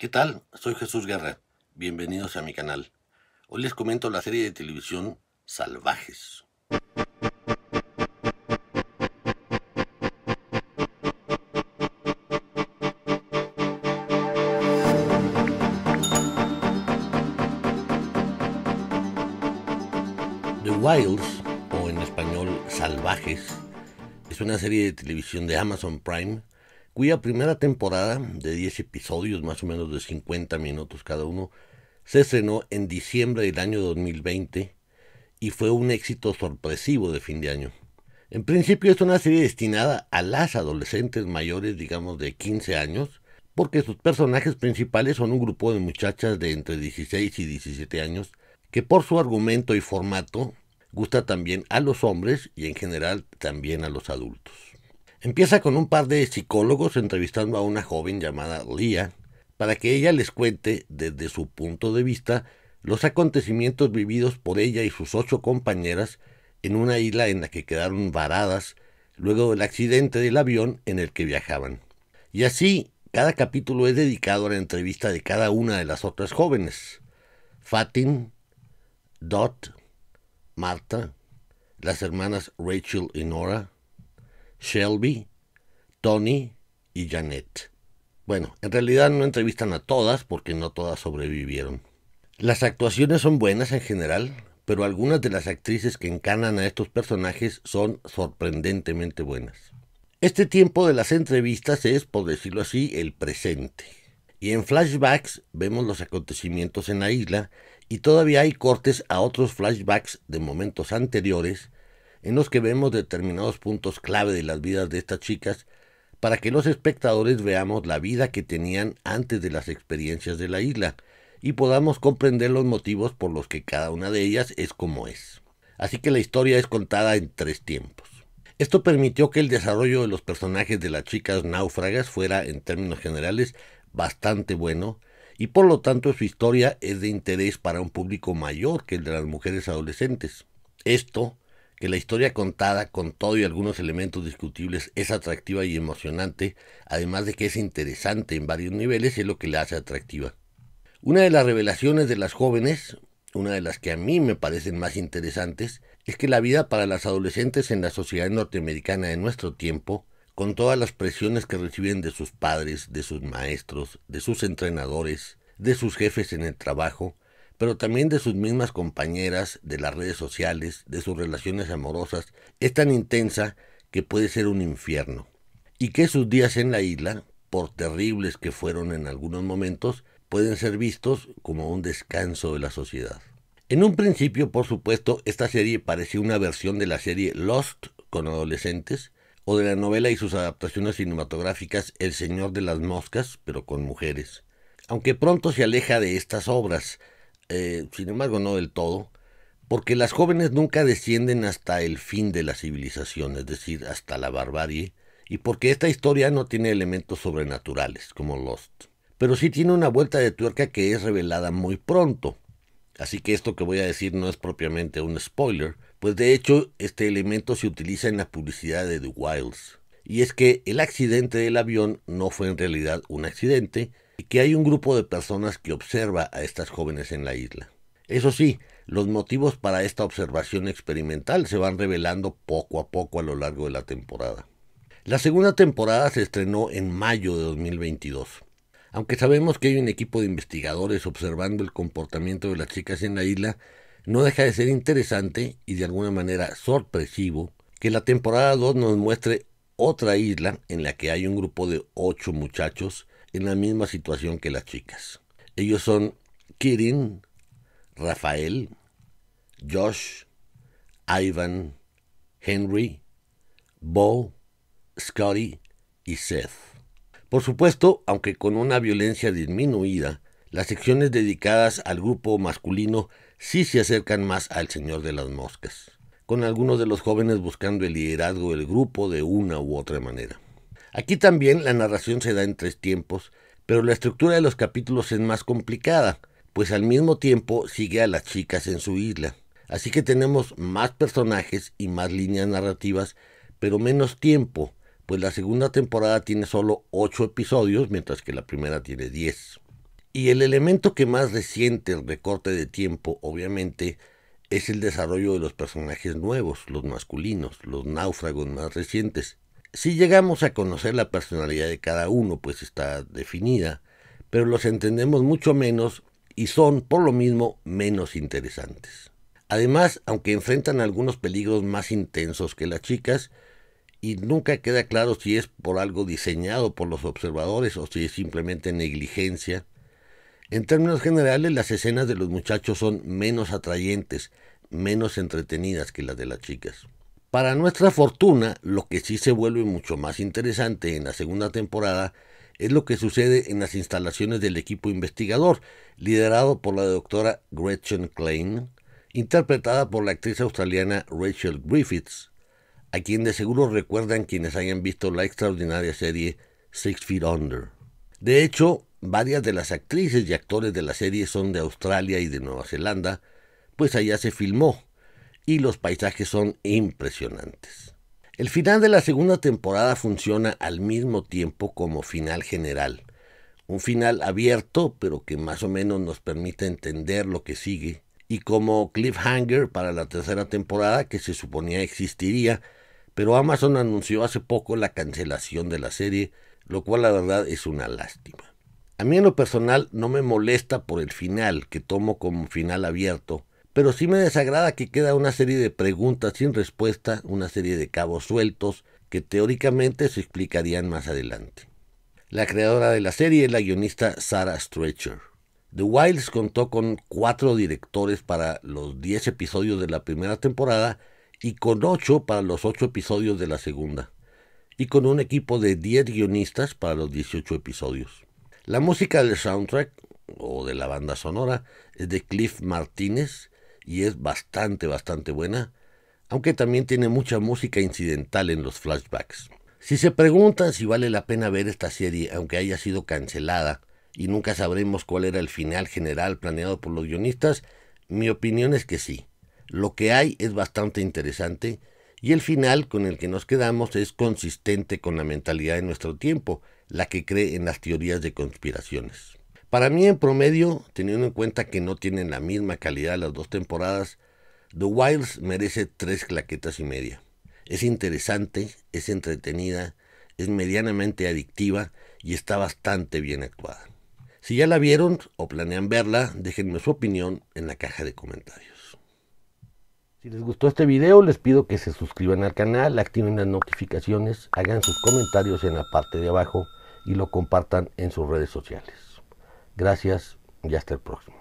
¿Qué tal? Soy Jesús Guerra. Bienvenidos a mi canal. Hoy les comento la serie de televisión Salvajes. The Wilds, o en español Salvajes, es una serie de televisión de Amazon Prime cuya primera temporada, de 10 episodios más o menos de 50 minutos cada uno, se estrenó en diciembre del año 2020 y fue un éxito sorpresivo de fin de año. En principio es una serie destinada a las adolescentes mayores, digamos, de 15 años, porque sus personajes principales son un grupo de muchachas de entre 16 y 17 años, que por su argumento y formato gusta también a los hombres y en general también a los adultos. Empieza con un par de psicólogos entrevistando a una joven llamada Lia para que ella les cuente desde su punto de vista los acontecimientos vividos por ella y sus ocho compañeras en una isla en la que quedaron varadas luego del accidente del avión en el que viajaban. Y así, cada capítulo es dedicado a la entrevista de cada una de las otras jóvenes. Fatin, Dot, Marta, las hermanas Rachel y Nora, Shelby, Tony y Janet. Bueno, en realidad no entrevistan a todas porque no todas sobrevivieron. Las actuaciones son buenas en general, pero algunas de las actrices que encanan a estos personajes son sorprendentemente buenas. Este tiempo de las entrevistas es, por decirlo así, el presente. Y en flashbacks vemos los acontecimientos en la isla y todavía hay cortes a otros flashbacks de momentos anteriores en los que vemos determinados puntos clave de las vidas de estas chicas para que los espectadores veamos la vida que tenían antes de las experiencias de la isla y podamos comprender los motivos por los que cada una de ellas es como es. Así que la historia es contada en tres tiempos. Esto permitió que el desarrollo de los personajes de las chicas náufragas fuera, en términos generales, bastante bueno, y por lo tanto su historia es de interés para un público mayor que el de las mujeres adolescentes. Esto, que la historia contada, con todo y algunos elementos discutibles, es atractiva y emocionante, además de que es interesante en varios niveles, es lo que la hace atractiva. Una de las revelaciones de las jóvenes, una de las que a mí me parecen más interesantes, es que la vida para las adolescentes en la sociedad norteamericana de nuestro tiempo, con todas las presiones que reciben de sus padres, de sus maestros, de sus entrenadores, de sus jefes en el trabajo, pero también de sus mismas compañeras, de las redes sociales, de sus relaciones amorosas, es tan intensa que puede ser un infierno. Y que sus días en la isla, por terribles que fueron en algunos momentos, pueden ser vistos como un descanso de la sociedad. En un principio, por supuesto, esta serie parecía una versión de la serie Lost con adolescentes, o de la novela y sus adaptaciones cinematográficas El Señor de las Moscas, pero con mujeres. Aunque pronto se aleja de estas obras, eh, sin embargo no del todo, porque las jóvenes nunca descienden hasta el fin de la civilización, es decir, hasta la barbarie, y porque esta historia no tiene elementos sobrenaturales como Lost, pero sí tiene una vuelta de tuerca que es revelada muy pronto. Así que esto que voy a decir no es propiamente un spoiler, pues de hecho este elemento se utiliza en la publicidad de The Wilds. Y es que el accidente del avión no fue en realidad un accidente, que hay un grupo de personas que observa a estas jóvenes en la isla. Eso sí, los motivos para esta observación experimental se van revelando poco a poco a lo largo de la temporada. La segunda temporada se estrenó en mayo de 2022. Aunque sabemos que hay un equipo de investigadores observando el comportamiento de las chicas en la isla, no deja de ser interesante y de alguna manera sorpresivo que la temporada 2 nos muestre otra isla en la que hay un grupo de ocho muchachos en la misma situación que las chicas. Ellos son Kirin, Rafael, Josh, Ivan, Henry, Bo, Scotty y Seth. Por supuesto, aunque con una violencia disminuida, las secciones dedicadas al grupo masculino sí se acercan más al Señor de las Moscas, con algunos de los jóvenes buscando el liderazgo del grupo de una u otra manera. Aquí también la narración se da en tres tiempos, pero la estructura de los capítulos es más complicada, pues al mismo tiempo sigue a las chicas en su isla. Así que tenemos más personajes y más líneas narrativas, pero menos tiempo, pues la segunda temporada tiene solo ocho episodios, mientras que la primera tiene 10. Y el elemento que más reciente el recorte de tiempo, obviamente, es el desarrollo de los personajes nuevos, los masculinos, los náufragos más recientes, si llegamos a conocer la personalidad de cada uno, pues está definida, pero los entendemos mucho menos y son, por lo mismo, menos interesantes. Además, aunque enfrentan algunos peligros más intensos que las chicas, y nunca queda claro si es por algo diseñado por los observadores o si es simplemente negligencia. En términos generales, las escenas de los muchachos son menos atrayentes, menos entretenidas que las de las chicas. Para nuestra fortuna, lo que sí se vuelve mucho más interesante en la segunda temporada es lo que sucede en las instalaciones del equipo investigador, liderado por la doctora Gretchen Klein, interpretada por la actriz australiana Rachel Griffiths, a quien de seguro recuerdan quienes hayan visto la extraordinaria serie Six Feet Under. De hecho, varias de las actrices y actores de la serie son de Australia y de Nueva Zelanda, pues allá se filmó y los paisajes son impresionantes. El final de la segunda temporada funciona al mismo tiempo como final general, un final abierto pero que más o menos nos permite entender lo que sigue, y como cliffhanger para la tercera temporada que se suponía existiría, pero Amazon anunció hace poco la cancelación de la serie, lo cual la verdad es una lástima. A mí en lo personal no me molesta por el final, que tomo como final abierto, pero sí me desagrada que queda una serie de preguntas sin respuesta, una serie de cabos sueltos que teóricamente se explicarían más adelante. La creadora de la serie es la guionista Sarah Stretcher. The Wilds contó con cuatro directores para los 10 episodios de la primera temporada y con ocho para los ocho episodios de la segunda, y con un equipo de 10 guionistas para los 18 episodios. La música del soundtrack o de la banda sonora es de Cliff Martínez y es bastante, bastante buena, aunque también tiene mucha música incidental en los flashbacks. Si se preguntan si vale la pena ver esta serie, aunque haya sido cancelada, y nunca sabremos cuál era el final general planeado por los guionistas, mi opinión es que sí. Lo que hay es bastante interesante, y el final con el que nos quedamos es consistente con la mentalidad de nuestro tiempo, la que cree en las teorías de conspiraciones. Para mí, en promedio, teniendo en cuenta que no tienen la misma calidad las dos temporadas, The Wilds merece tres claquetas y media. Es interesante, es entretenida, es medianamente adictiva y está bastante bien actuada. Si ya la vieron o planean verla, déjenme su opinión en la caja de comentarios. Si les gustó este video, les pido que se suscriban al canal, activen las notificaciones, hagan sus comentarios en la parte de abajo y lo compartan en sus redes sociales. Gracias y hasta el próximo.